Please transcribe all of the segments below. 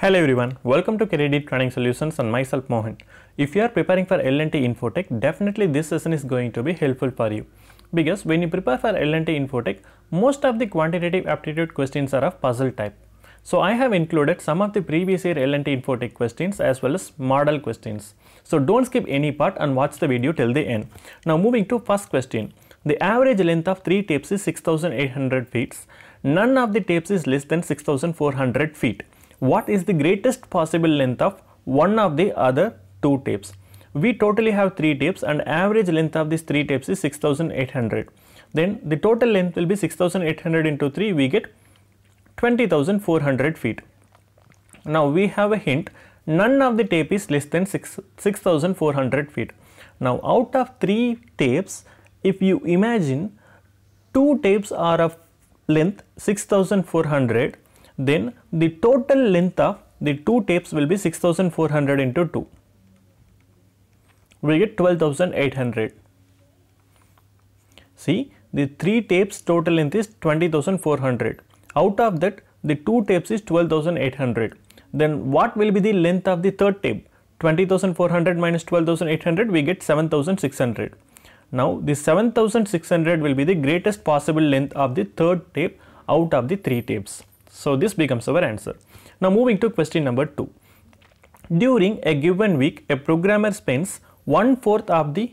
Hello everyone, welcome to Career Training Solutions and myself Mohan. If you are preparing for L&T Infotech, definitely this session is going to be helpful for you. Because when you prepare for L&T Infotech, most of the quantitative aptitude questions are of puzzle type. So I have included some of the previous year L&T Infotech questions as well as model questions. So don't skip any part and watch the video till the end. Now moving to first question. The average length of 3 tapes is 6800 feet. None of the tapes is less than 6400 feet what is the greatest possible length of one of the other two tapes. We totally have three tapes and average length of these three tapes is 6800. Then the total length will be 6800 into 3 we get 20,400 feet. Now we have a hint none of the tape is less than 6400 6, feet. Now out of three tapes if you imagine two tapes are of length 6400 then the total length of the two tapes will be 6400 into 2. We get 12800. See, the three tapes total length is 20400. Out of that, the two tapes is 12800. Then what will be the length of the third tape? 20400 minus 12800, we get 7600. Now, the 7600 will be the greatest possible length of the third tape out of the three tapes. So this becomes our answer. Now moving to question number 2. During a given week, a programmer spends one fourth of the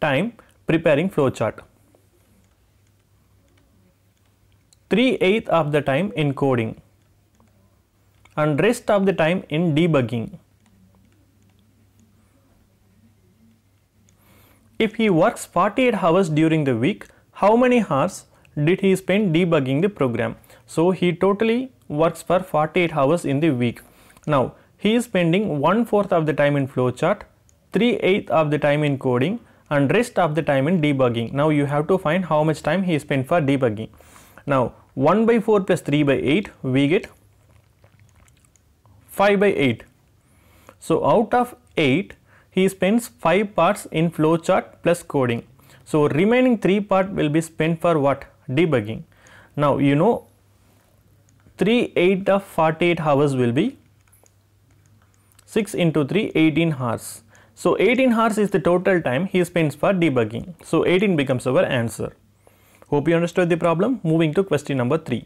time preparing flowchart, three eighth of the time in coding, and rest of the time in debugging. If he works 48 hours during the week, how many hours did he spend debugging the program? So he totally works for 48 hours in the week. Now he is spending one fourth of the time in flowchart, three eighth of the time in coding and rest of the time in debugging. Now you have to find how much time he spent for debugging. Now 1 by 4 plus 3 by 8 we get 5 by 8. So out of 8 he spends 5 parts in flowchart plus coding. So remaining 3 part will be spent for what? Debugging. Now you know 3 8 of 48 hours will be 6 into 3 18 hours. So 18 hours is the total time he spends for debugging. So 18 becomes our answer. Hope you understood the problem. Moving to question number 3.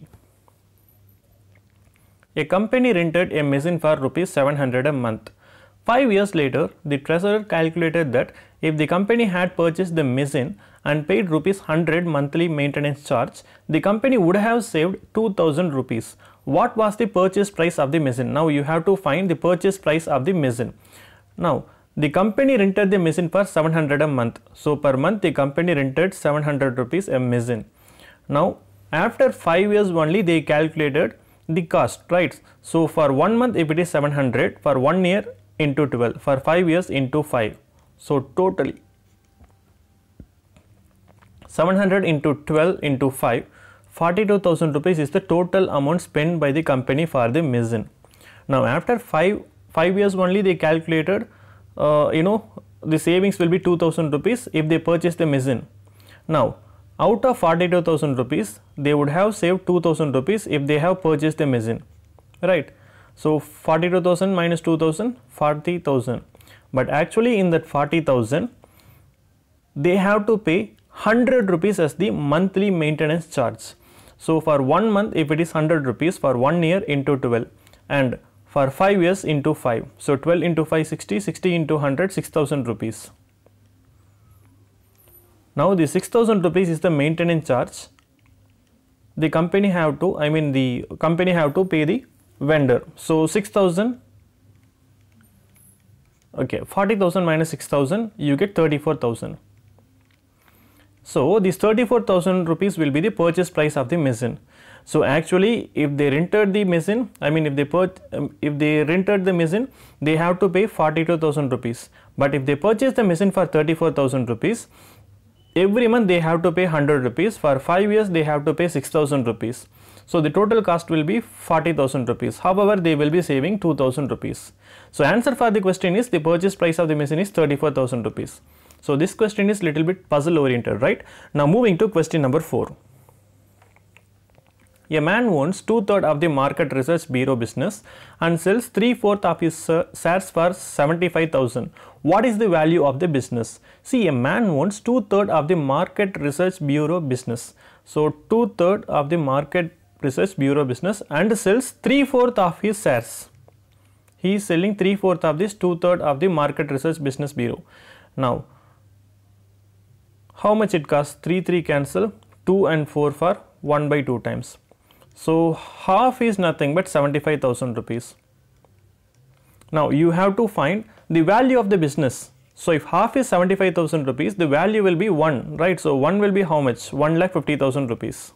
A company rented a machine for rupees 700 a month. 5 years later, the treasurer calculated that if the company had purchased the machine and paid rupees 100 monthly maintenance charge, the company would have saved 2000 rupees. What was the purchase price of the machine? Now you have to find the purchase price of the machine. Now the company rented the machine for 700 a month. So per month the company rented 700 rupees a machine. Now after 5 years only they calculated the cost right. So for 1 month if it is 700 for 1 year into 12 for 5 years into 5. So totally 700 into 12 into 5 42,000 rupees is the total amount spent by the company for the machine. Now after 5 5 years only they calculated uh, you know the savings will be 2000 rupees if they purchase the machine. Now out of 42,000 rupees they would have saved 2000 rupees if they have purchased the machine right. So 42,000 minus 2000 40,000 but actually in that 40,000 they have to pay 100 rupees as the monthly maintenance charge. So for one month if it is 100 rupees for one year into 12 and for 5 years into 5. So 12 into 5 60, 60 into 100 6000 rupees. Now the 6000 rupees is the maintenance charge. The company have to I mean the company have to pay the vendor. So 6000 okay 40000 minus 6000 you get 34000 so this 34,000 rupees will be the purchase price of the machine. So actually if they rented the machine, I mean if they um, if they rented the machine, they have to pay 42,000 rupees. But if they purchase the machine for 34,000 rupees, every month they have to pay 100 rupees. For 5 years they have to pay 6,000 rupees. So the total cost will be 40,000 rupees. However, they will be saving 2,000 rupees. So answer for the question is the purchase price of the machine is 34,000 rupees. So this question is little bit puzzle oriented, right? Now moving to question number 4. A man owns two-thirds of the market research bureau business and sells three-fourths of his uh, shares for 75,000. What is the value of the business? See, a man owns two-thirds of the market research bureau business. So, two-thirds of the market research bureau business and sells three-fourths of his shares. He is selling three-fourths of this two-thirds of the market research business bureau. Now, how much it costs? 3, 3 cancel, 2 and 4 for 1 by 2 times. So half is nothing but 75,000 rupees. Now you have to find the value of the business. So if half is 75,000 rupees, the value will be 1, right? So 1 will be how much? 1 lakh 50,000 rupees.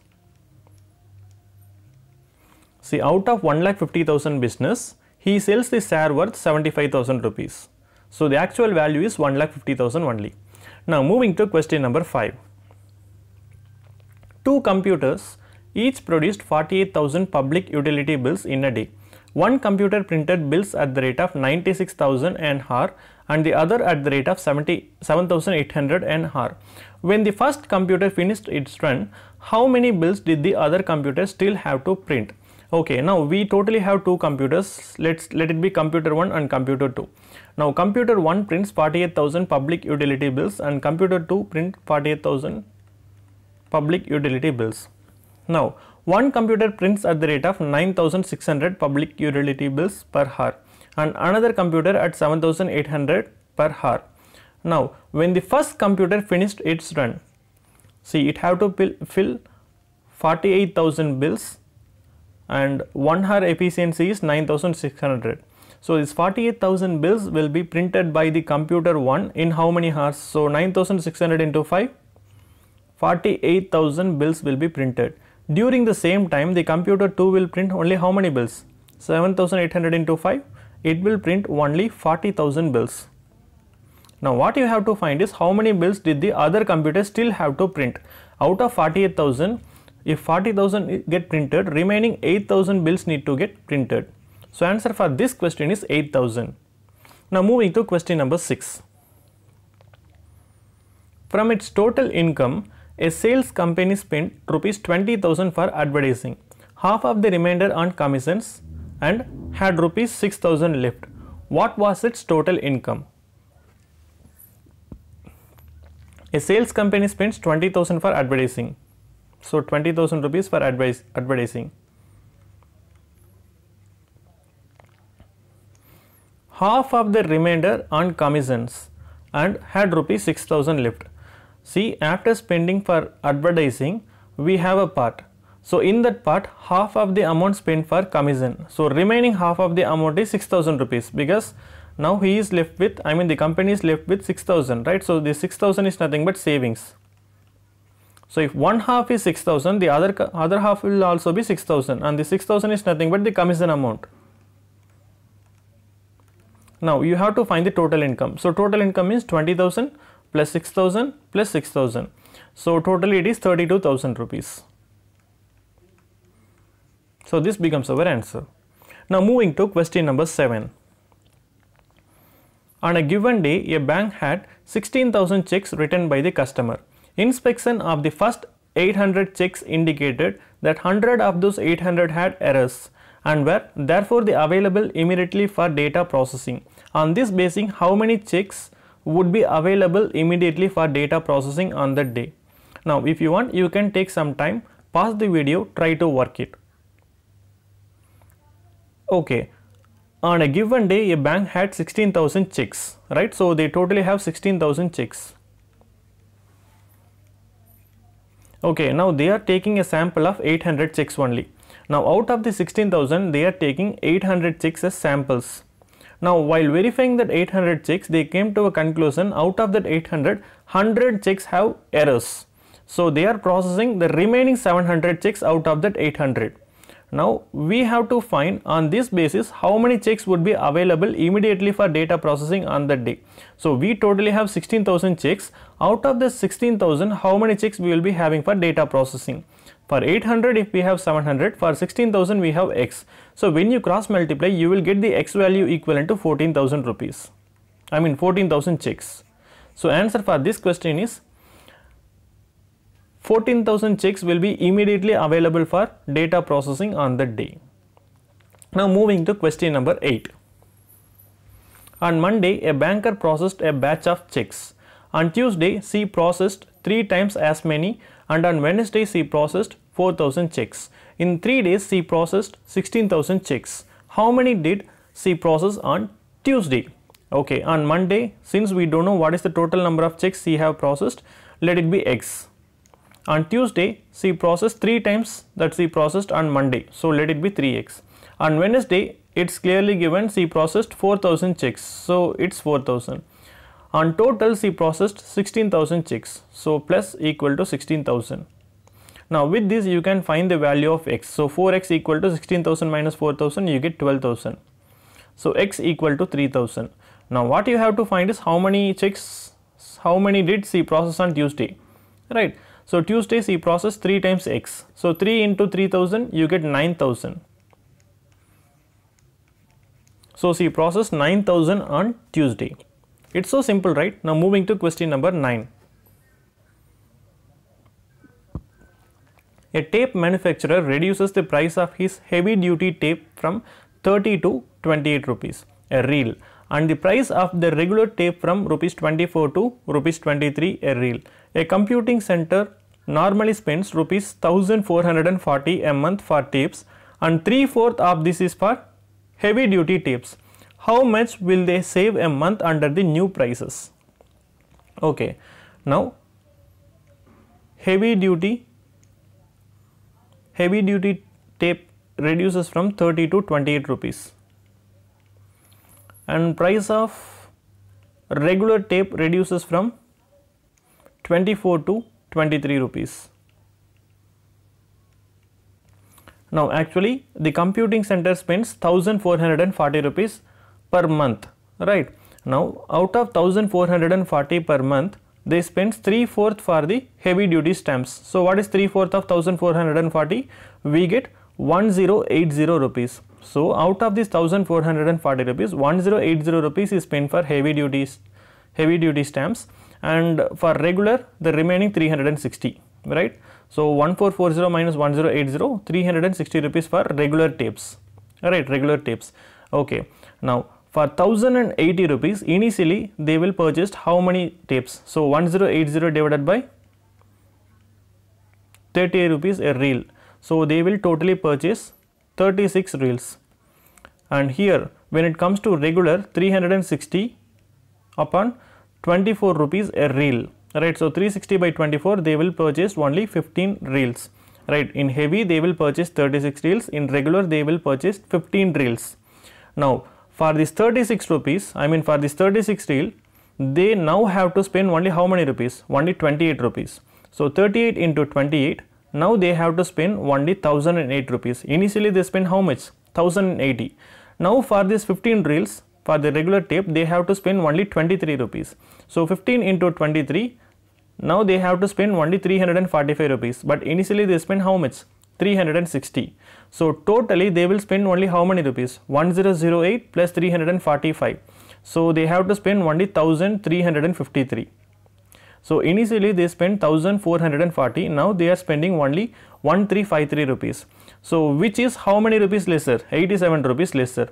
See, out of 1 lakh 50,000 business, he sells the share worth 75,000 rupees. So the actual value is 1 lakh 50,000 only. Now moving to question number 5. Two computers each produced 48,000 public utility bills in a day. One computer printed bills at the rate of 96,000 an and the other at the rate of 7,800 an When the first computer finished its run, how many bills did the other computer still have to print? okay now we totally have two computers let's let it be computer 1 and computer 2 now computer 1 prints 48000 public utility bills and computer 2 print 48000 public utility bills now one computer prints at the rate of 9600 public utility bills per hour and another computer at 7800 per hour now when the first computer finished its run see it have to fill 48000 bills and 1 hour efficiency is 9600. So this 48,000 bills will be printed by the computer 1 in how many hours? So 9600 into 5, 48,000 bills will be printed. During the same time, the computer 2 will print only how many bills? 7800 into 5, it will print only 40,000 bills. Now what you have to find is how many bills did the other computer still have to print. Out of 48,000, if 40,000 get printed, remaining 8,000 bills need to get printed. So answer for this question is 8,000. Now moving to question number 6. From its total income, a sales company spent rupees 20,000 for advertising, half of the remainder on commissions and had rupees 6,000 left. What was its total income? A sales company spends 20,000 for advertising. So 20,000 rupees for advice, advertising. Half of the remainder on commissions and had rupees 6000 left. See after spending for advertising we have a part. So in that part half of the amount spent for commission. So remaining half of the amount is 6000 rupees because now he is left with I mean the company is left with 6000 right. So the 6000 is nothing but savings. So if one half is 6000, the other, other half will also be 6000 and the 6000 is nothing but the commission amount. Now you have to find the total income. So total income is 20,000 plus 6000 plus 6000. So totally it is 32,000 rupees. So this becomes our answer. Now moving to question number 7. On a given day, a bank had 16,000 checks written by the customer. Inspection of the first 800 checks indicated that 100 of those 800 had errors and were therefore the available immediately for data processing. On this basis, how many checks would be available immediately for data processing on that day. Now, if you want, you can take some time, pause the video, try to work it. Okay, on a given day, a bank had 16,000 checks, right? So, they totally have 16,000 checks. Okay, now they are taking a sample of 800 chicks only. Now out of the 16,000, they are taking 800 chicks as samples. Now while verifying that 800 chicks, they came to a conclusion out of that 800, 100 chicks have errors. So they are processing the remaining 700 chicks out of that 800. Now we have to find on this basis how many checks would be available immediately for data processing on that day. So we totally have 16,000 checks. Out of the 16,000, how many checks we will be having for data processing? For 800, if we have 700, for 16,000 we have x. So when you cross multiply, you will get the x value equivalent to 14,000 rupees. I mean 14,000 checks. So answer for this question is 14,000 checks will be immediately available for data processing on the day. Now moving to question number 8. On Monday, a banker processed a batch of checks. On Tuesday, she processed 3 times as many and on Wednesday, she processed 4000 checks. In 3 days, she processed 16,000 checks. How many did she process on Tuesday? Okay, on Monday, since we don't know what is the total number of checks she have processed, let it be X on Tuesday she processed 3 times that she processed on Monday so let it be 3x on Wednesday it's clearly given she processed 4000 checks so it's 4000 on total she processed 16000 checks so plus equal to 16000 now with this you can find the value of x so 4x equal to 16000 minus 4000 you get 12000 so x equal to 3000 now what you have to find is how many checks how many did she process on Tuesday right so Tuesdays he processed 3 times x. So 3 into 3000 you get 9000. So he processed 9000 on Tuesday. It's so simple right. Now moving to question number 9. A tape manufacturer reduces the price of his heavy duty tape from 30 to 28 rupees a reel and the price of the regular tape from rupees 24 to rupees 23 a reel. A computing center normally spends rupees 1440 a month for tips and 3 fourth of this is for heavy duty tips. How much will they save a month under the new prices? Okay, now heavy duty heavy duty tape reduces from 30 to 28 rupees and price of regular tape reduces from 24 to 23 rupees. Now actually the computing center spends 1440 rupees per month, right. Now out of 1440 per month, they spend 3 fourth for the heavy duty stamps. So what is 3 fourth of 1440? We get 1080 rupees. So out of this 1440 rupees, 1080 rupees is spent for heavy duty, heavy duty stamps and for regular the remaining 360 right so 1440 minus 1080 360 rupees for regular tapes right? regular tapes okay now for 1080 rupees initially they will purchase how many tapes so 1080 divided by 30 rupees a reel so they will totally purchase 36 reels and here when it comes to regular 360 upon 24 rupees a reel right so 360 by 24 they will purchase only 15 reels right in heavy they will purchase 36 reels in regular they will purchase 15 reels now for this 36 rupees i mean for this 36 reel they now have to spend only how many rupees only 28 rupees so 38 into 28 now they have to spend only 1008 rupees initially they spend how much 1080 now for this 15 reels for the regular tape they have to spend only 23 rupees so 15 into 23, now they have to spend only 345 rupees, but initially they spend how much? 360. So totally they will spend only how many rupees? 1008 plus 345. So they have to spend only 1353. So initially they spent 1440, now they are spending only 1353 rupees. So which is how many rupees lesser? 87 rupees lesser.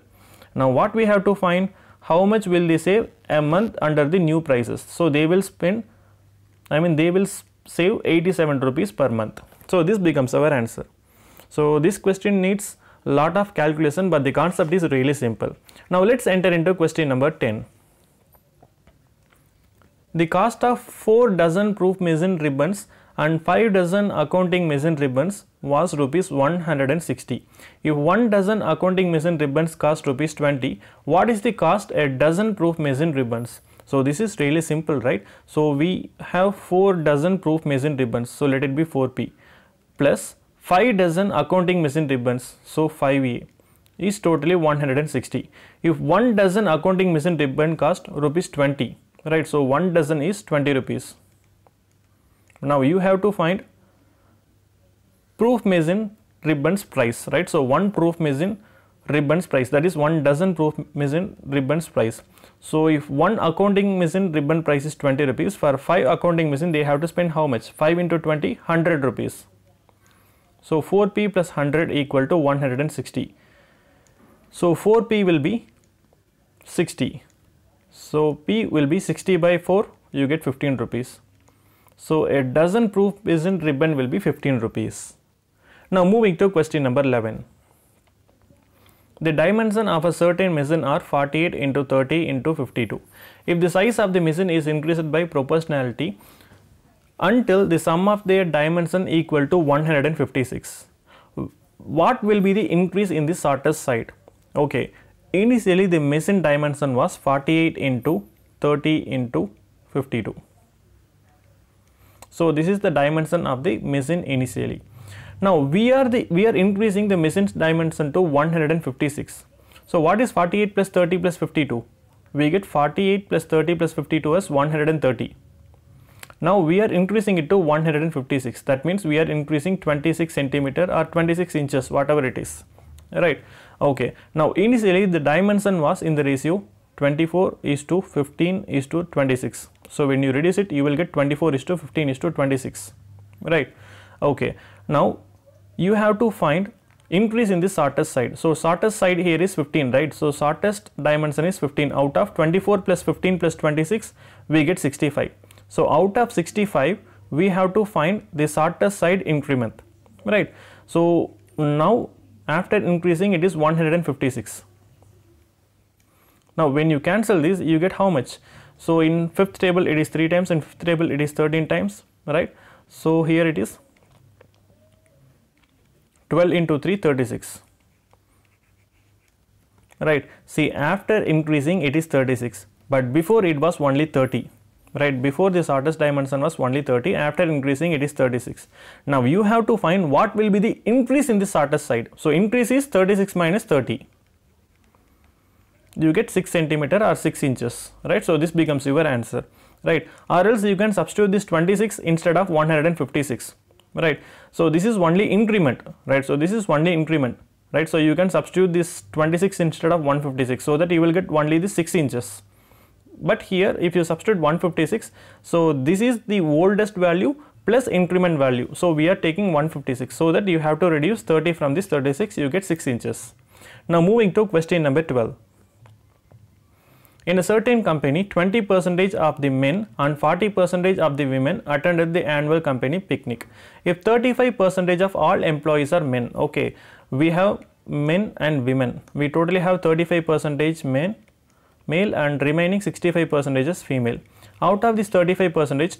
Now what we have to find? how much will they save a month under the new prices so they will spend i mean they will save 87 rupees per month so this becomes our answer so this question needs lot of calculation but the concept is really simple now let's enter into question number 10 the cost of 4 dozen proof mason ribbons and 5 dozen accounting machine ribbons was rupees 160. If 1 dozen accounting machine ribbons cost rupees 20, what is the cost a dozen proof machine ribbons? So this is really simple, right? So we have 4 dozen proof machine ribbons. So let it be 4P plus 5 dozen accounting machine ribbons. So 5A is totally 160. If 1 dozen accounting machine ribbon cost rupees 20, right? So 1 dozen is 20 rupees. Now you have to find proof mesin ribbons price, right? So one proof mesin ribbons price that is one dozen proof mesin ribbons price. So if one accounting mesin ribbon price is 20 rupees for five accounting mesin they have to spend how much 5 into 20 100 rupees. So 4p plus 100 equal to 160. So 4p will be 60. So p will be 60 by 4 you get 15 rupees. So a dozen proof pigeon ribbon will be 15 rupees. Now moving to question number 11. The dimension of a certain machine are 48 into 30 into 52. If the size of the machine is increased by proportionality until the sum of their dimension equal to 156. What will be the increase in the shortest side? Okay, initially the machine dimension was 48 into 30 into 52. So this is the dimension of the machine initially. Now we are the we are increasing the machine's dimension to 156. So what is 48 plus 30 plus 52? We get 48 plus 30 plus 52 is 130. Now we are increasing it to 156. That means we are increasing 26 centimeter or 26 inches, whatever it is. Right. Okay. Now initially the dimension was in the ratio 24 is to 15 is to 26. So, when you reduce it you will get 24 is to 15 is to 26 right. Okay. Now, you have to find increase in the shortest side. So, shortest side here is 15 right. So, shortest dimension is 15 out of 24 plus 15 plus 26 we get 65. So, out of 65 we have to find the shortest side increment right. So, now after increasing it is 156 now when you cancel these you get how much? So in fifth table it is 3 times, in fifth table it is 13 times right. So here it is 12 into 3 36 right. See after increasing it is 36 but before it was only 30 right before this artist dimension was only 30 after increasing it is 36 now you have to find what will be the increase in this artist side so increase is 36 minus 30 you get 6 centimeter or 6 inches right so this becomes your answer right or else you can substitute this 26 instead of 156 right so this is only increment right so this is only increment right so you can substitute this 26 instead of 156 so that you will get only the 6 inches but here if you substitute 156 so this is the oldest value plus increment value so we are taking 156 so that you have to reduce 30 from this 36 you get 6 inches now moving to question number 12 in a certain company, 20% of the men and 40% of the women attended the annual company picnic. If 35% of all employees are men, okay, we have men and women. We totally have 35% men, male and remaining 65% is female. Out of this 35%,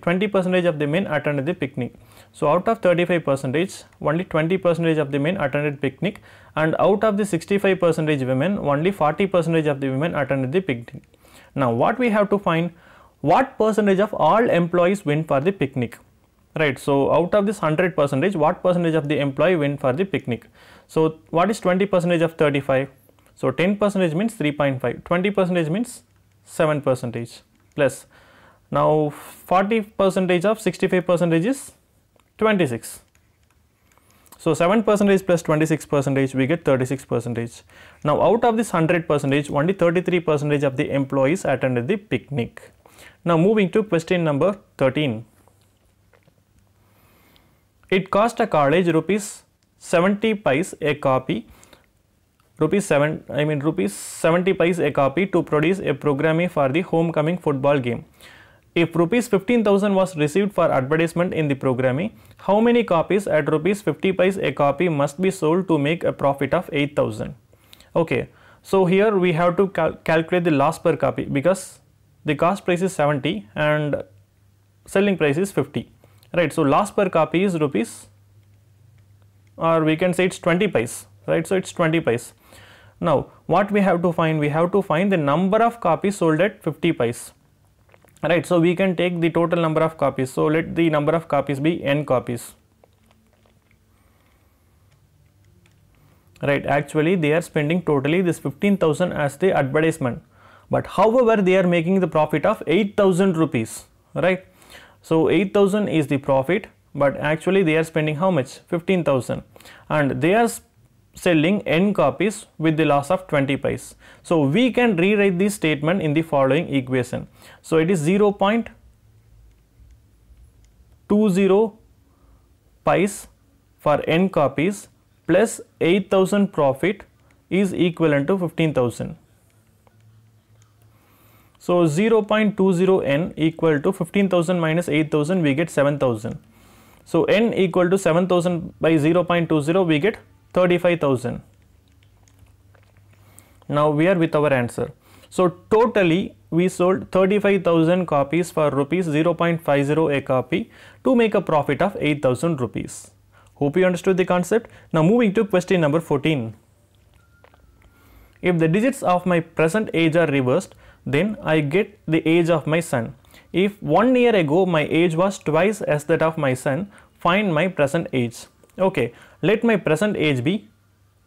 20% of the men attended the picnic. So out of 35 percentage, only 20 percentage of the men attended picnic and out of the 65 percentage women, only 40 percentage of the women attended the picnic. Now what we have to find, what percentage of all employees went for the picnic, right? So out of this 100 percentage, what percentage of the employee went for the picnic? So what is 20 percentage of 35? So 10 percentage means 3.5, 20 percentage means 7 percentage plus. Now 40 percentage of 65 percentage is 26. So 7 percentage plus 26 percentage we get 36 percentage. Now out of this 100 percentage only 33 percentage of the employees attended the picnic. Now moving to question number 13. It cost a college rupees 70 pice a copy rupees 7 I mean rupees 70 pice a copy to produce a programming for the homecoming football game. If rupees 15,000 was received for advertisement in the programme, how many copies at rupees 50 pice a copy must be sold to make a profit of 8,000? Okay, so here we have to cal calculate the loss per copy because the cost price is 70 and selling price is 50, right? So loss per copy is rupees or we can say it's 20 pais. right? So it's 20 pais. Now, what we have to find? We have to find the number of copies sold at 50 pais right so we can take the total number of copies so let the number of copies be n copies right actually they are spending totally this 15000 as the advertisement but however they are making the profit of 8000 rupees right so 8000 is the profit but actually they are spending how much 15000 and they are selling n copies with the loss of 20 pies. So we can rewrite this statement in the following equation. So it is 0 0.20 pies for n copies plus 8000 profit is equivalent to 15000. So 0.20 n equal to 15000 minus 8000 we get 7000. So n equal to 7000 by 0.20 we get 35,000. Now we are with our answer. So totally we sold 35,000 copies for rupees 0.50 a copy to make a profit of 8,000 rupees. Hope you understood the concept. Now moving to question number 14. If the digits of my present age are reversed, then I get the age of my son. If one year ago my age was twice as that of my son, find my present age. Okay, let my present age be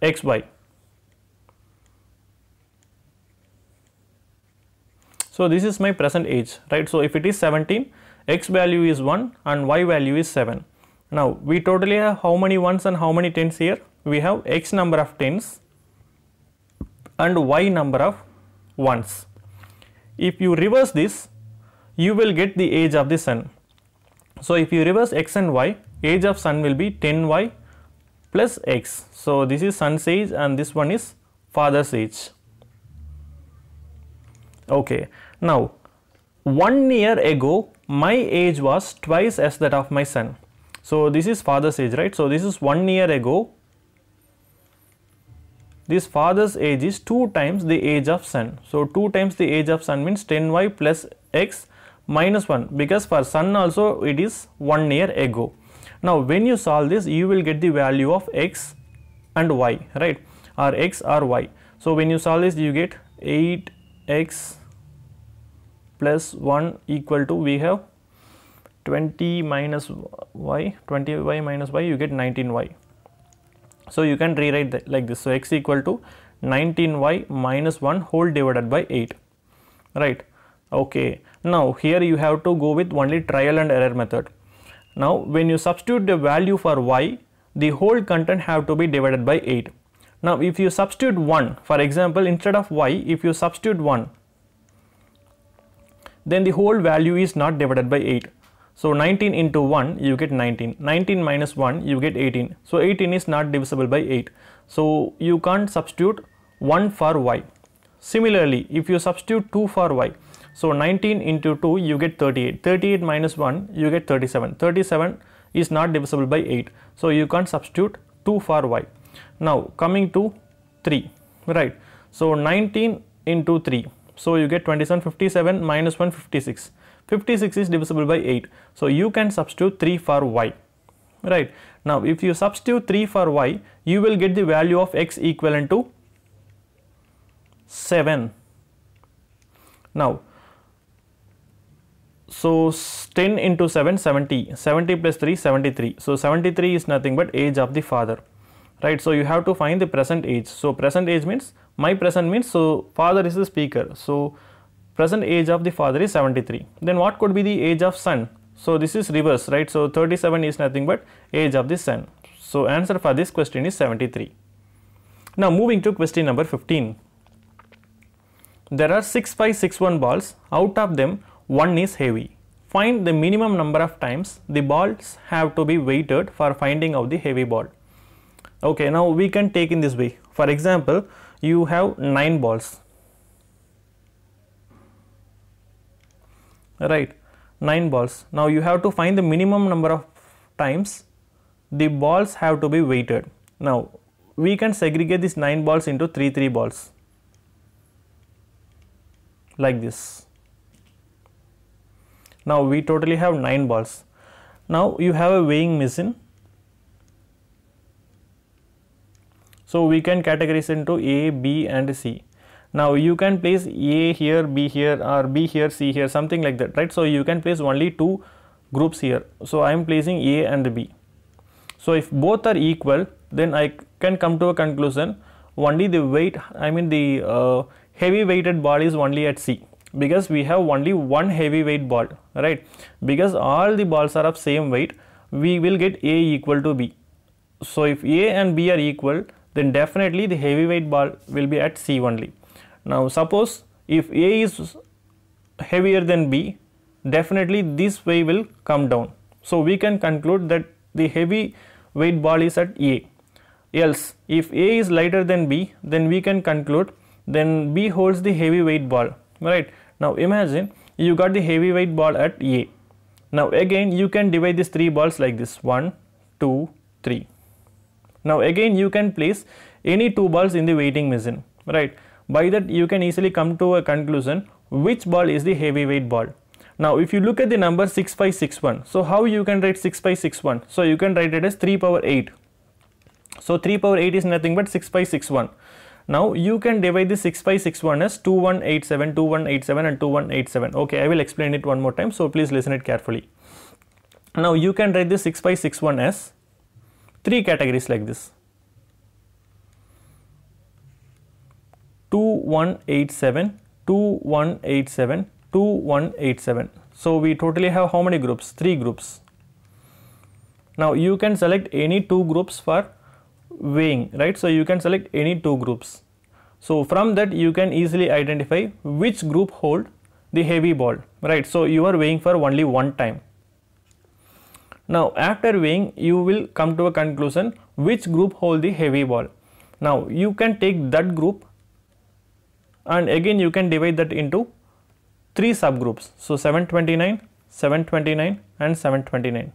xy. So this is my present age, right? So if it is 17, x value is 1 and y value is 7. Now we totally have how many ones and how many tens here? We have x number of tens and y number of ones. If you reverse this, you will get the age of the sun. So if you reverse x and y, age of sun will be 10y plus x. So, this is son's age and this one is father's age. Okay. Now, one year ago, my age was twice as that of my son. So, this is father's age, right? So, this is one year ago. This father's age is 2 times the age of son. So, 2 times the age of son means 10y plus x minus 1 because for son also it is 1 year ago. Now when you solve this you will get the value of x and y right or x or y. So when you solve this you get 8x plus 1 equal to we have 20 minus y 20y minus y you get 19y. So you can rewrite that like this. So x equal to 19y minus 1 whole divided by 8 right okay now here you have to go with only trial and error method now when you substitute the value for y, the whole content have to be divided by 8. Now if you substitute 1, for example instead of y, if you substitute 1, then the whole value is not divided by 8. So 19 into 1 you get 19, 19 minus 1 you get 18. So 18 is not divisible by 8. So you can't substitute 1 for y. Similarly, if you substitute 2 for y, so 19 into 2 you get 38, 38 minus 1 you get 37, 37 is not divisible by 8. So you can't substitute 2 for y. Now coming to 3, right. So 19 into 3, so you get 27, 57 minus 1, 56. 56 is divisible by 8, so you can substitute 3 for y, right. Now if you substitute 3 for y, you will get the value of x equivalent to 7. Now so 10 into 7, 70. 70 plus 3, 73. So 73 is nothing but age of the father, right? So you have to find the present age. So present age means, my present means, so father is the speaker. So present age of the father is 73. Then what could be the age of son? So this is reverse, right? So 37 is nothing but age of the son. So answer for this question is 73. Now moving to question number 15. There are 6 balls. Out of them, one is heavy. Find the minimum number of times the balls have to be weighted for finding out the heavy ball. Okay, now we can take in this way. For example, you have 9 balls. Right, 9 balls. Now you have to find the minimum number of times the balls have to be weighted. Now we can segregate these 9 balls into 3 3 balls like this now we totally have 9 balls. Now you have a weighing machine. So we can categorize into A, B and C. Now you can place A here, B here or B here, C here something like that right. So you can place only two groups here. So I am placing A and B. So if both are equal then I can come to a conclusion only the weight I mean the uh, heavy weighted ball is only at C because we have only one heavyweight ball right because all the balls are of same weight we will get a equal to b so if a and b are equal then definitely the heavyweight ball will be at c only now suppose if a is heavier than b definitely this way will come down so we can conclude that the heavy weight ball is at a else if a is lighter than b then we can conclude then b holds the heavy weight ball right now imagine you got the heavyweight ball at A. Now again you can divide these three balls like this 1, 2, 3. Now again you can place any two balls in the weighting machine, right? By that you can easily come to a conclusion which ball is the heavyweight ball. Now if you look at the number 6561, so how you can write 6561? So you can write it as 3 power 8. So 3 power 8 is nothing but 6561. Now you can divide the 6 by one as 2187, 2187 and 2187. Okay, I will explain it one more time. So please listen it carefully. Now you can write the 6 by one as three categories like this. 2187, 2187, 2187. So we totally have how many groups? Three groups. Now you can select any two groups for weighing right so you can select any two groups so from that you can easily identify which group hold the heavy ball right so you are weighing for only one time now after weighing you will come to a conclusion which group hold the heavy ball now you can take that group and again you can divide that into three subgroups so 729 729 and 729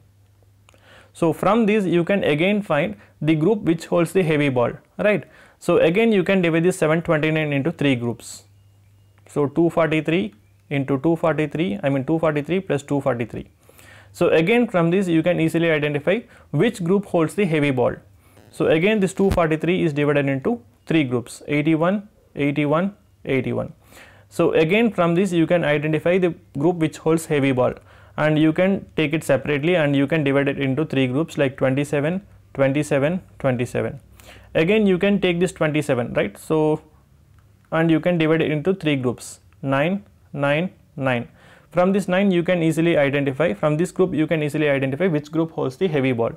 so from these you can again find the group which holds the heavy ball, right. So again you can divide this 729 into 3 groups. So 243 into 243, I mean 243 plus 243. So again from this you can easily identify which group holds the heavy ball. So again this 243 is divided into 3 groups 81, 81, 81. So again from this you can identify the group which holds heavy ball and you can take it separately and you can divide it into three groups like 27 27 27 again you can take this 27 right so and you can divide it into three groups 9 9 9 from this 9 you can easily identify from this group you can easily identify which group holds the heavy ball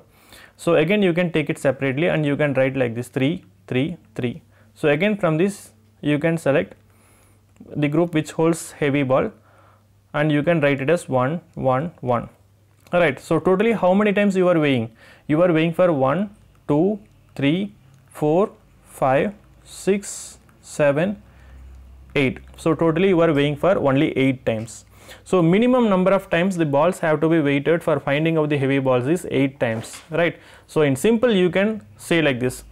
so again you can take it separately and you can write like this 3 3 3 so again from this you can select the group which holds heavy ball and you can write it as 1 1 1 all right so totally how many times you are weighing you are weighing for 1 2 3 4 5 6 7 8 so totally you are weighing for only 8 times so minimum number of times the balls have to be weighted for finding out the heavy balls is 8 times right so in simple you can say like this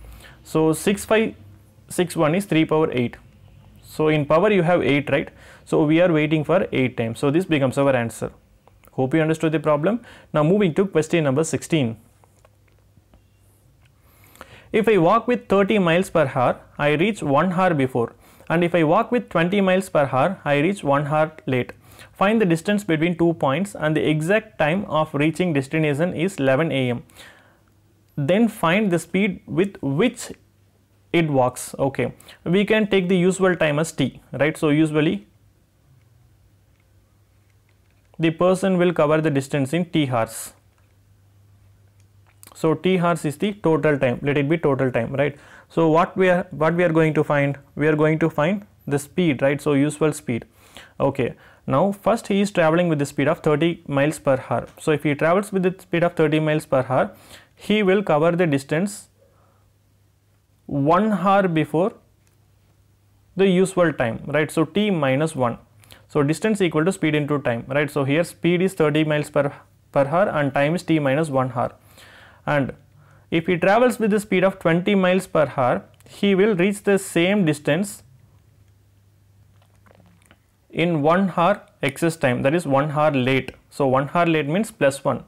so 6 5 6 1 is 3 power 8 so in power you have 8 right. So we are waiting for 8 times. So this becomes our answer. Hope you understood the problem. Now moving to question number 16. If I walk with 30 miles per hour, I reach 1 hour before. And if I walk with 20 miles per hour, I reach 1 hour late. Find the distance between two points and the exact time of reaching destination is 11 am. Then find the speed with which it walks okay we can take the usual time as t right so usually the person will cover the distance in t hours so t hours is the total time let it be total time right so what we are what we are going to find we are going to find the speed right so usual speed okay now first he is traveling with the speed of 30 miles per hour so if he travels with the speed of 30 miles per hour he will cover the distance 1 hour before the usual time right so t minus 1 so distance equal to speed into time right so here speed is 30 miles per per hour and time is t minus 1 hour and if he travels with the speed of 20 miles per hour he will reach the same distance in 1 hour excess time that is 1 hour late so 1 hour late means plus 1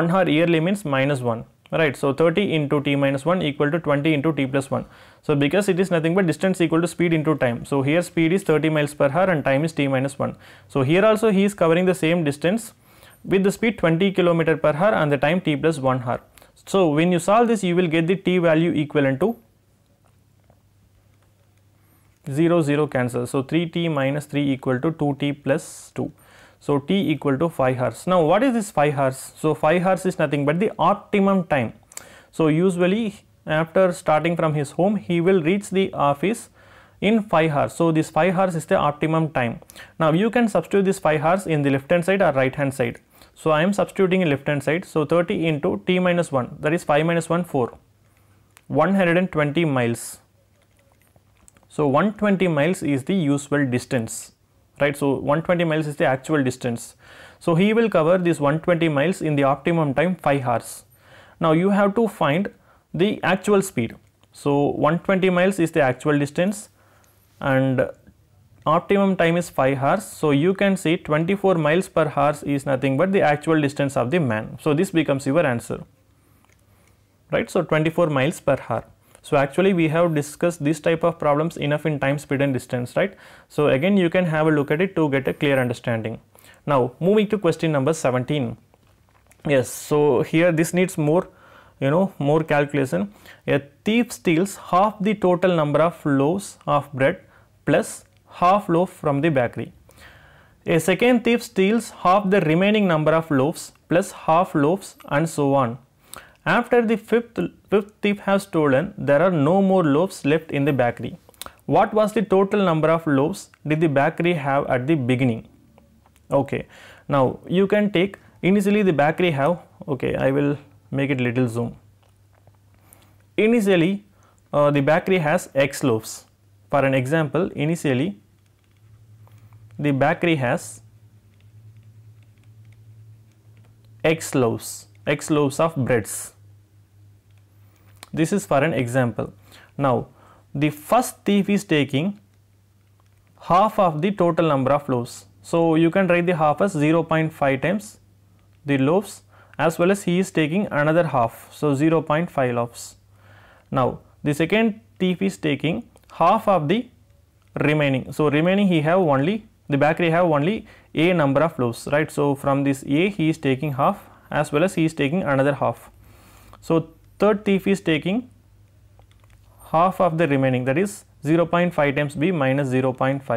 1 hour early means minus 1 right so 30 into t minus 1 equal to 20 into t plus 1 so because it is nothing but distance equal to speed into time so here speed is 30 miles per hour and time is t minus 1 so here also he is covering the same distance with the speed 20 kilometer per hour and the time t plus 1 hour so when you solve this you will get the t value equivalent to 0 0 cancel so 3t minus 3 equal to 2t plus 2 so T equal to 5 hertz. Now what is this 5 hertz? So 5 hertz is nothing but the optimum time. So usually after starting from his home, he will reach the office in 5 hours. So this 5 hours is the optimum time. Now you can substitute this 5 hours in the left hand side or right hand side. So I am substituting in left hand side. So 30 into t minus 1 that is 5 minus 1 4 120 miles. So 120 miles is the usual distance right so 120 miles is the actual distance so he will cover this 120 miles in the optimum time 5 hours now you have to find the actual speed so 120 miles is the actual distance and optimum time is 5 hours so you can see 24 miles per hour is nothing but the actual distance of the man so this becomes your answer right so 24 miles per hour so actually we have discussed this type of problems enough in time, speed and distance, right? So again you can have a look at it to get a clear understanding. Now moving to question number 17. Yes, so here this needs more, you know, more calculation. A thief steals half the total number of loaves of bread plus half loaf from the bakery. A second thief steals half the remaining number of loaves plus half loaves and so on. After the fifth, fifth thief has stolen, there are no more loaves left in the bakery. What was the total number of loaves did the bakery have at the beginning? Okay, now you can take initially the bakery have, okay, I will make it little zoom. Initially, uh, the bakery has x loaves. For an example, initially the bakery has x loaves, x loaves of breads. This is for an example. Now, the first thief is taking half of the total number of loaves. So, you can write the half as 0.5 times the loaves as well as he is taking another half. So, 0.5 loaves. Now, the second thief is taking half of the remaining. So, remaining he have only the bakery have only a number of loaves right. So, from this a he is taking half as well as he is taking another half. So, third thief is taking half of the remaining that is 0.5 times b minus 0.5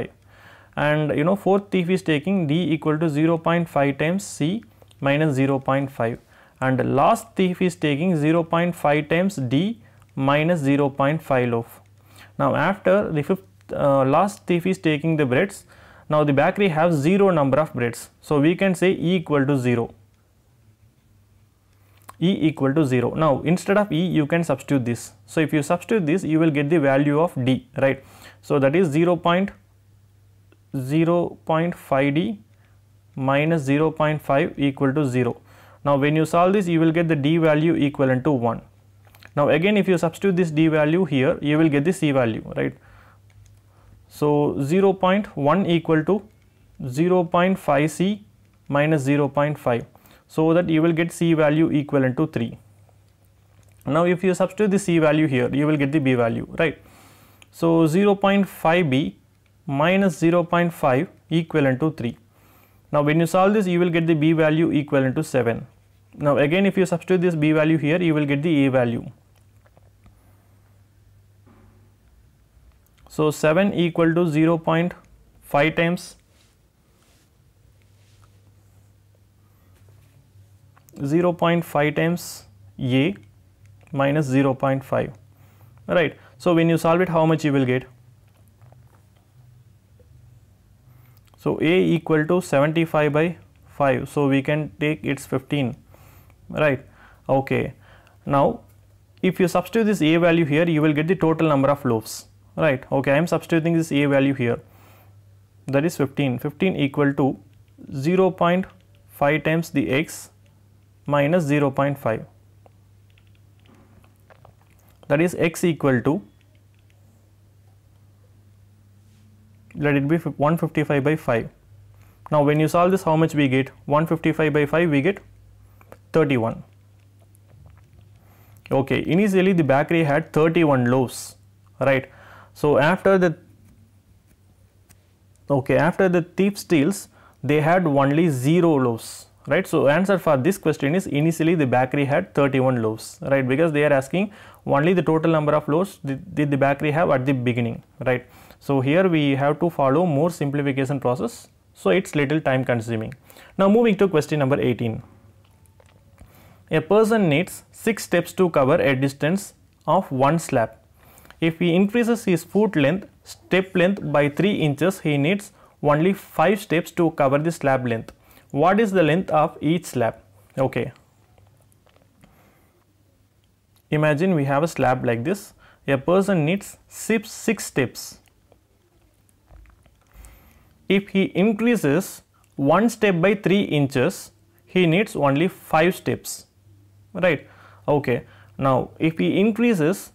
and you know fourth thief is taking d equal to 0.5 times c minus 0.5 and last thief is taking 0.5 times d minus 0.5 loaf. Now after the fifth uh, last thief is taking the breads now the bakery have zero number of breads so we can say e equal to 0 e equal to 0. Now instead of e you can substitute this. So if you substitute this you will get the value of d right. So that is 0. 0.5 d minus 0.5 equal to 0. Now when you solve this you will get the d value equivalent to 1. Now again if you substitute this d value here you will get the c value right. So 0.1 equal to 0.5c minus 0.5 so that you will get C value equivalent to 3. Now if you substitute the C value here, you will get the B value, right. So 0.5B minus 0.5 equivalent to 3. Now when you solve this, you will get the B value equivalent to 7. Now again if you substitute this B value here, you will get the A value. So 7 equal to 0.5 times 0.5 times A minus 0.5 right. So, when you solve it how much you will get? So, A equal to 75 by 5. So, we can take its 15 right. Okay. Now, if you substitute this A value here you will get the total number of loops right. Okay. I am substituting this A value here that is 15. 15 equal to 0.5 times the x minus 0.5 that is x equal to let it be 155 by 5. Now when you solve this how much we get 155 by 5 we get 31. Okay initially the bakery had 31 loaves right. So after the okay after the thief steals they had only 0 loaves right so answer for this question is initially the bakery had 31 loaves right because they are asking only the total number of loaves did, did the bakery have at the beginning right so here we have to follow more simplification process so it's little time consuming now moving to question number 18 a person needs 6 steps to cover a distance of 1 slab if he increases his foot length step length by 3 inches he needs only 5 steps to cover the slab length what is the length of each slab? Okay. Imagine we have a slab like this. A person needs six, six steps. If he increases one step by 3 inches, he needs only 5 steps. Right? Okay. Now, if he increases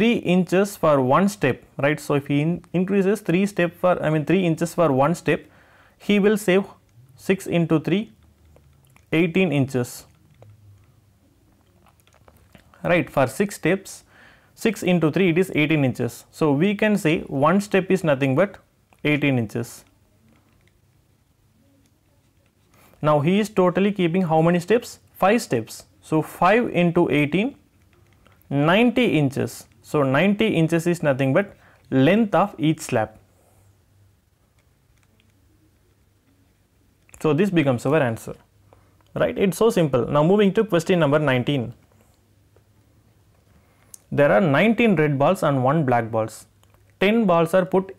3 inches for one step, right? So, if he in increases 3 step for, I mean 3 inches for one step, he will save 6 into 3, 18 inches, right? For 6 steps, 6 into 3 it is 18 inches. So, we can say one step is nothing but 18 inches. Now, he is totally keeping how many steps? 5 steps. So, 5 into 18, 90 inches. So 90 inches is nothing but length of each slab. So this becomes our answer, right? It's so simple. Now moving to question number 19. There are 19 red balls and 1 black balls. 10 balls are put,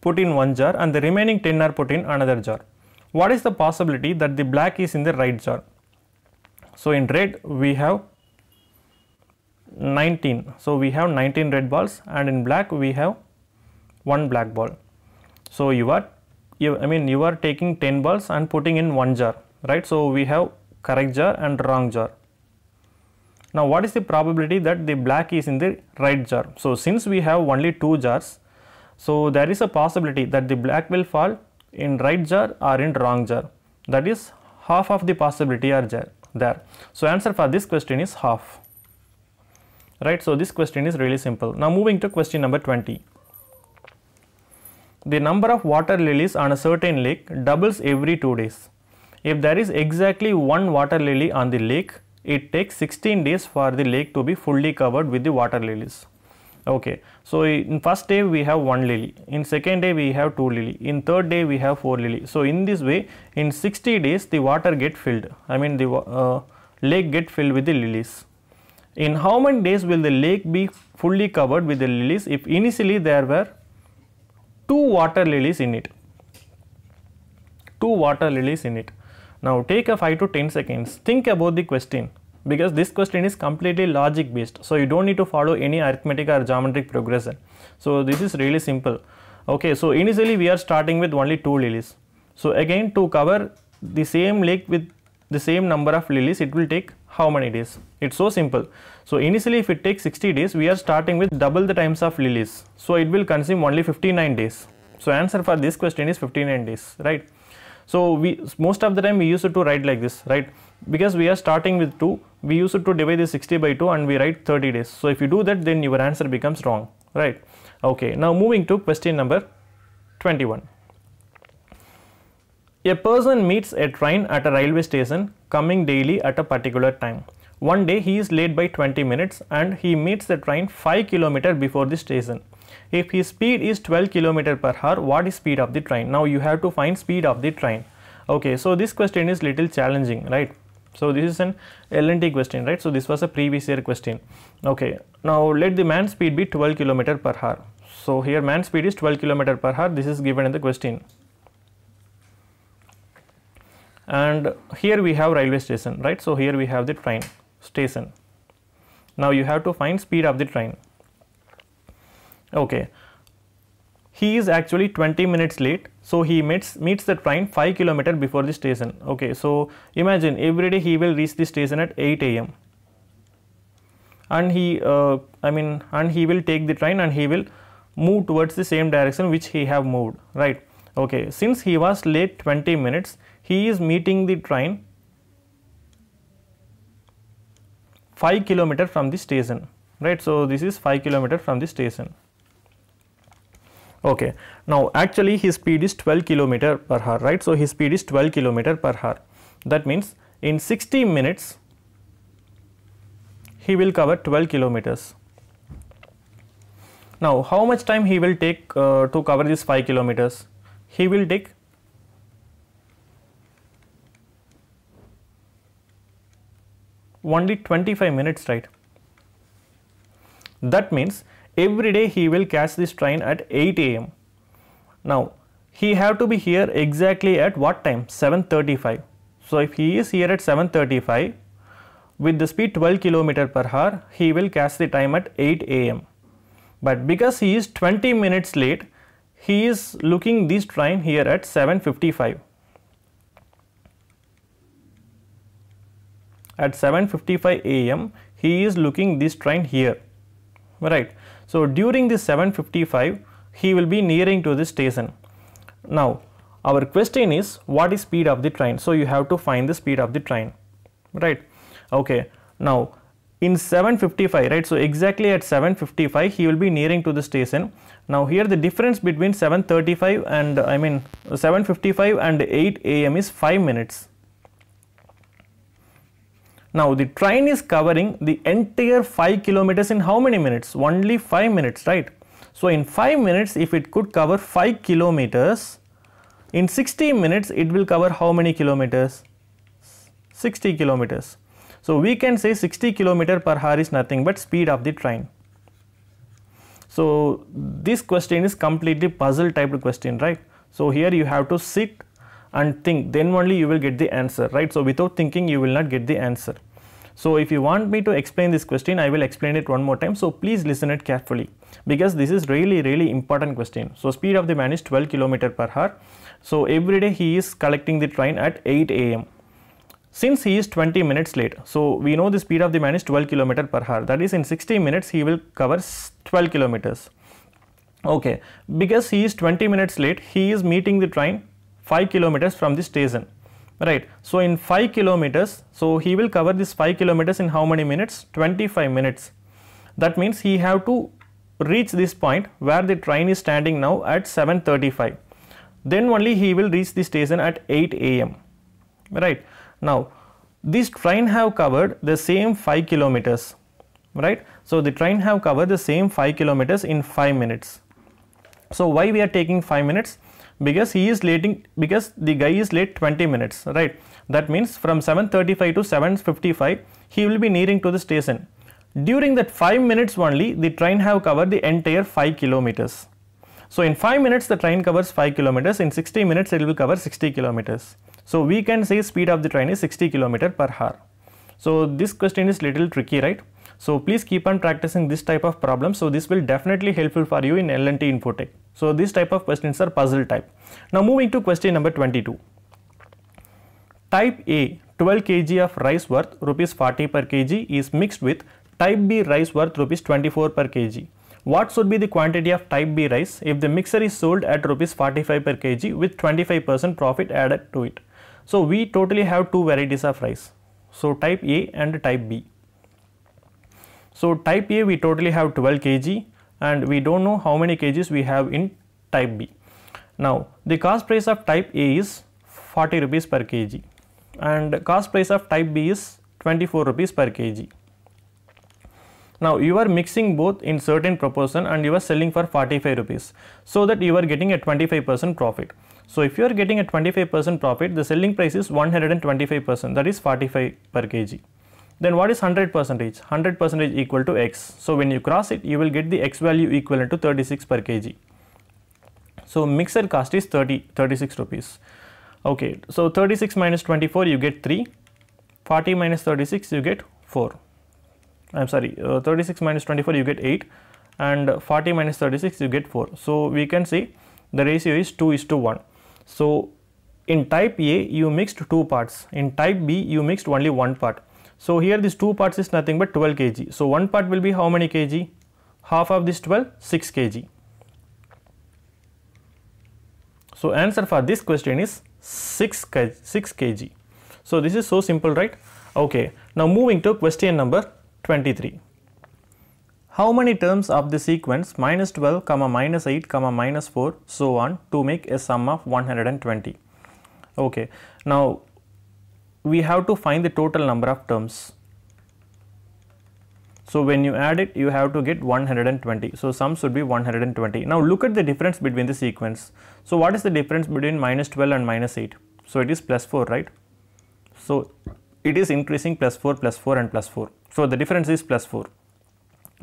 put in one jar and the remaining 10 are put in another jar. What is the possibility that the black is in the right jar? So in red we have 19 so we have 19 red balls and in black we have one black ball so you are you, i mean you are taking 10 balls and putting in one jar right so we have correct jar and wrong jar now what is the probability that the black is in the right jar so since we have only two jars so there is a possibility that the black will fall in right jar or in wrong jar that is half of the possibility are there so answer for this question is half right? So this question is really simple. Now moving to question number 20. The number of water lilies on a certain lake doubles every 2 days. If there is exactly one water lily on the lake, it takes 16 days for the lake to be fully covered with the water lilies. Okay, so in first day we have one lily, in second day we have two lily, in third day we have four lily. So in this way, in 60 days the water get filled. I mean the uh, lake get filled with the lilies. In how many days will the lake be fully covered with the lilies if initially there were two water lilies in it? Two water lilies in it. Now take a 5 to 10 seconds. Think about the question because this question is completely logic based. So you don't need to follow any arithmetic or geometric progression. So this is really simple. Okay, so initially we are starting with only two lilies. So again to cover the same lake with the same number of lilies it will take how many days? It's so simple. So initially if it takes 60 days, we are starting with double the times of lilies. So it will consume only 59 days. So answer for this question is 59 days, right? So we most of the time we used to write like this, right? Because we are starting with 2, we used to divide this 60 by 2 and we write 30 days. So if you do that, then your answer becomes wrong, right? Okay, now moving to question number 21. A person meets a train at a railway station coming daily at a particular time. One day he is late by 20 minutes and he meets the train 5 km before the station. If his speed is 12 km per hour, what is speed of the train? Now you have to find speed of the train. Okay, so this question is little challenging, right? So this is an LNT question, right? So this was a previous year question. Okay, now let the man speed be 12 km per hour. So here man speed is 12 km per hour. This is given in the question. And here we have railway station, right? So here we have the train station. Now you have to find speed of the train. Okay. He is actually 20 minutes late, so he meets meets the train 5 km before the station. Okay, so imagine every day he will reach the station at 8 a.m. And he, uh, I mean, and he will take the train and he will move towards the same direction which he have moved, right? Okay, since he was late 20 minutes, he is meeting the train 5 km from the station right so this is 5 km from the station okay now actually his speed is 12 kilometer per hour right so his speed is 12 kilometer per hour that means in 60 minutes he will cover 12 kilometers now how much time he will take uh, to cover this 5 kilometers he will take only 25 minutes right that means every day he will catch this train at 8 am now he have to be here exactly at what time 7.35 so if he is here at 7.35 with the speed 12 km per hour he will catch the time at 8 am but because he is 20 minutes late he is looking this train here at 7.55 at 7.55 am he is looking this train here right. So during this 7.55 he will be nearing to the station. Now our question is what is speed of the train so you have to find the speed of the train right okay now in 755 right so exactly at 755 he will be nearing to the station now here the difference between 735 and i mean 755 and 8 am is 5 minutes now the train is covering the entire 5 kilometers in how many minutes? Only 5 minutes, right? So in 5 minutes, if it could cover 5 kilometers, in 60 minutes, it will cover how many kilometers? 60 kilometers. So we can say 60 kilometer per hour is nothing but speed of the train. So this question is completely puzzle type question, right? So here you have to sit and think then only you will get the answer right so without thinking you will not get the answer so if you want me to explain this question i will explain it one more time so please listen it carefully because this is really really important question so speed of the man is 12 km per hour so every day he is collecting the train at 8 am since he is 20 minutes late so we know the speed of the man is 12 km per hour that is in 60 minutes he will cover 12 kilometers okay because he is 20 minutes late he is meeting the train 5 kilometers from the station right so in 5 kilometers so he will cover this 5 kilometers in how many minutes 25 minutes that means he have to reach this point where the train is standing now at 7.35 then only he will reach the station at 8 am right now this train have covered the same 5 kilometers right so the train have covered the same 5 kilometers in 5 minutes so why we are taking 5 minutes because he is late because the guy is late 20 minutes right that means from 7.35 to 7.55 he will be nearing to the station during that 5 minutes only the train have covered the entire 5 kilometers so in 5 minutes the train covers 5 kilometers in 60 minutes it will cover 60 kilometers so we can say speed of the train is 60 kilometer per hour so this question is little tricky right so please keep on practicing this type of problem. So this will definitely helpful for you in LNT Infotech. So this type of questions are puzzle type. Now moving to question number 22. Type A 12 kg of rice worth rupees 40 per kg is mixed with type B rice worth rupees 24 per kg. What should be the quantity of type B rice if the mixer is sold at rupees 45 per kg with 25% profit added to it? So we totally have two varieties of rice. So type A and type B. So type A we totally have 12 kg and we don't know how many kgs we have in type B. Now the cost price of type A is 40 rupees per kg and cost price of type B is 24 rupees per kg. Now you are mixing both in certain proportion and you are selling for 45 rupees so that you are getting a 25% profit. So if you are getting a 25% profit the selling price is 125% that is 45 per kg. Then what is 100 percentage? 100 percentage equal to x. So when you cross it, you will get the x value equivalent to 36 per kg. So mixer cost is 30, 36 rupees. Okay, so 36 minus 24, you get 3. 40 minus 36, you get 4. I'm sorry, uh, 36 minus 24, you get 8. And 40 minus 36, you get 4. So we can say the ratio is 2 is to 1. So in type A, you mixed two parts. In type B, you mixed only one part. So here these two parts is nothing but 12 kg. So one part will be how many kg? Half of this 12, 6 kg. So answer for this question is 6 kg, 6 kg. So this is so simple, right? Okay. Now moving to question number 23. How many terms of the sequence minus 12, comma minus 8, comma minus 4 so on to make a sum of 120? Okay. Now we have to find the total number of terms. So when you add it, you have to get 120. So sum should be 120. Now look at the difference between the sequence. So what is the difference between minus 12 and minus 8? So it is plus 4, right? So it is increasing plus 4, plus 4 and plus 4. So the difference is plus 4.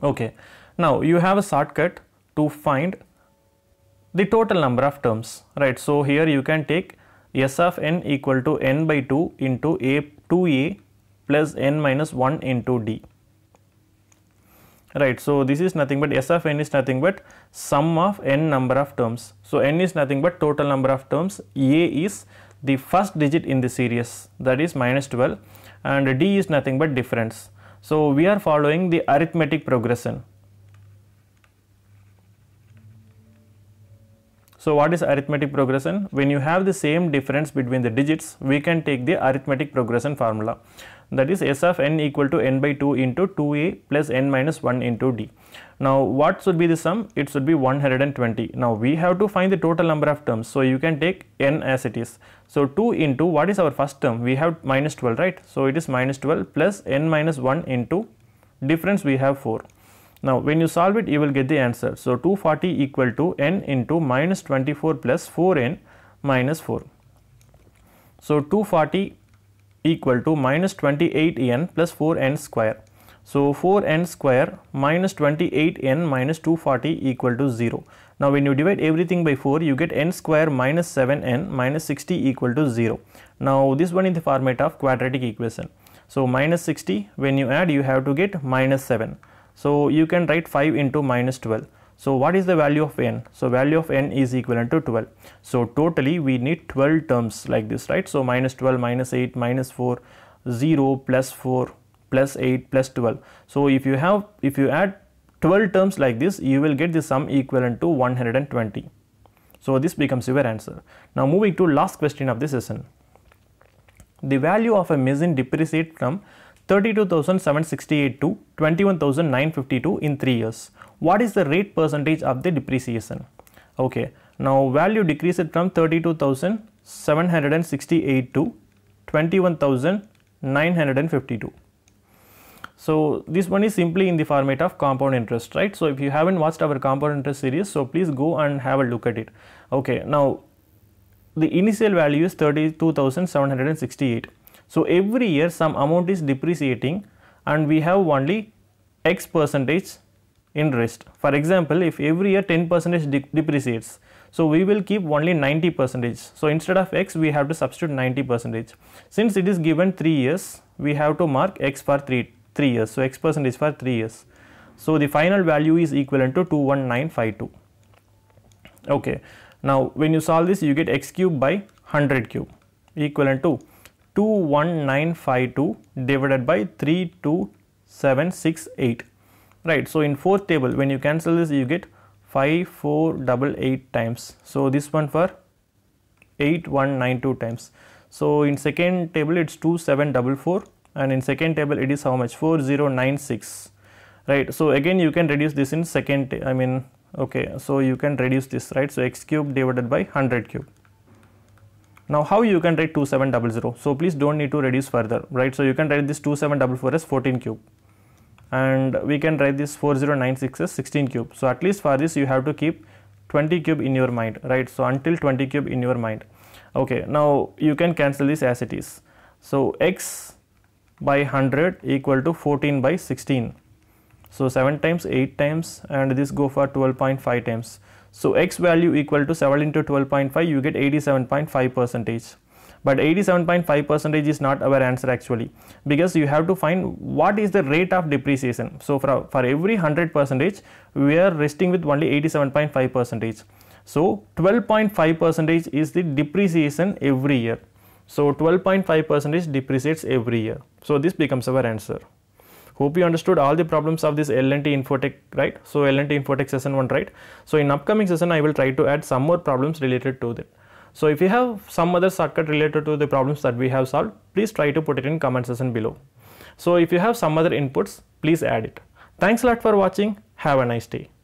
Okay. Now you have a shortcut to find the total number of terms, right? So here you can take s of n equal to n by 2 into a 2a plus n minus 1 into d right so this is nothing but s of n is nothing but sum of n number of terms so n is nothing but total number of terms a is the first digit in the series that is minus 12 and d is nothing but difference so we are following the arithmetic progression So what is arithmetic progression? When you have the same difference between the digits, we can take the arithmetic progression formula. That is S of n equal to n by 2 into 2a plus n minus 1 into d. Now what should be the sum? It should be 120. Now we have to find the total number of terms. So you can take n as it is. So 2 into what is our first term? We have minus 12 right? So it is minus 12 plus n minus 1 into difference we have 4. Now when you solve it you will get the answer. So 240 equal to n into minus 24 plus 4n minus 4. So 240 equal to minus 28n plus 4n square. So 4n square minus 28n minus 240 equal to 0. Now when you divide everything by 4 you get n square minus 7n minus 60 equal to 0. Now this one in the format of quadratic equation. So minus 60 when you add you have to get minus 7. So you can write 5 into minus 12. So what is the value of n? So value of n is equivalent to 12. So totally we need 12 terms like this, right? So minus 12, minus 8, minus 4, 0, plus 4, plus 8, plus 12. So if you have, if you add 12 terms like this, you will get the sum equivalent to 120. So this becomes your answer. Now moving to last question of this session. The value of a machine depreciate from 32,768 to 21,952 in 3 years. What is the rate percentage of the depreciation? Okay, now value decreased from 32,768 to 21,952. So this one is simply in the format of compound interest, right? So if you haven't watched our compound interest series, so please go and have a look at it. Okay, now the initial value is 32,768. So every year some amount is depreciating and we have only x percentage interest. For example, if every year 10 percentage de depreciates, so we will keep only 90 percentage. So instead of x, we have to substitute 90 percentage. Since it is given 3 years, we have to mark x for 3, 3 years. So x percentage for 3 years. So the final value is equivalent to 21952. Okay. Now when you solve this, you get x cube by 100 cube equivalent to 21952 divided by 32768 right so in fourth table when you cancel this you get 5488 times so this one for 8192 times so in second table it's 2744 and in second table it is how much 4096 right so again you can reduce this in second i mean okay so you can reduce this right so x cube divided by 100 cube now how you can write 2700? So please don't need to reduce further, right? So you can write this 2744 as 14 cube and we can write this 4096 as 16 cube. So at least for this you have to keep 20 cube in your mind, right? So until 20 cube in your mind. Okay, now you can cancel this as it is. So x by 100 equal to 14 by 16. So 7 times 8 times and this go for 12.5 times. So X value equal to 7 into 12.5 you get 87.5 percentage. But 87.5 percentage is not our answer actually because you have to find what is the rate of depreciation. So for, for every 100 percentage we are resting with only 87.5 percentage. So 12.5 percentage is the depreciation every year. So 12.5 percentage depreciates every year. So this becomes our answer. Hope you understood all the problems of this LNT Infotech, right? So LNT Infotech session 1, right? So in upcoming session, I will try to add some more problems related to that. So if you have some other shortcut related to the problems that we have solved, please try to put it in comment section below. So if you have some other inputs, please add it. Thanks a lot for watching. Have a nice day.